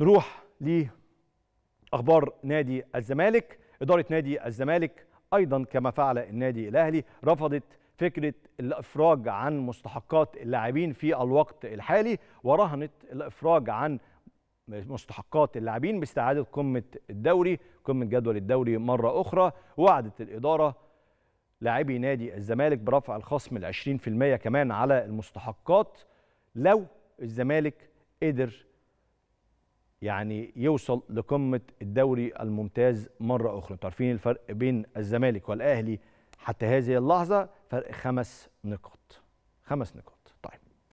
نروح لاخبار نادي الزمالك اداره نادي الزمالك ايضا كما فعل النادي الاهلي رفضت فكره الافراج عن مستحقات اللاعبين في الوقت الحالي ورهنت الافراج عن مستحقات اللاعبين باستعاده قمه الدوري قمه جدول الدوري مره اخرى وعدت الاداره لاعبي نادي الزمالك برفع الخصم ال 20% كمان على المستحقات لو الزمالك قدر يعني يوصل لقمه الدوري الممتاز مره اخرى، تعرفين عارفين الفرق بين الزمالك والاهلي حتى هذه اللحظه فرق خمس نقاط. خمس نقاط.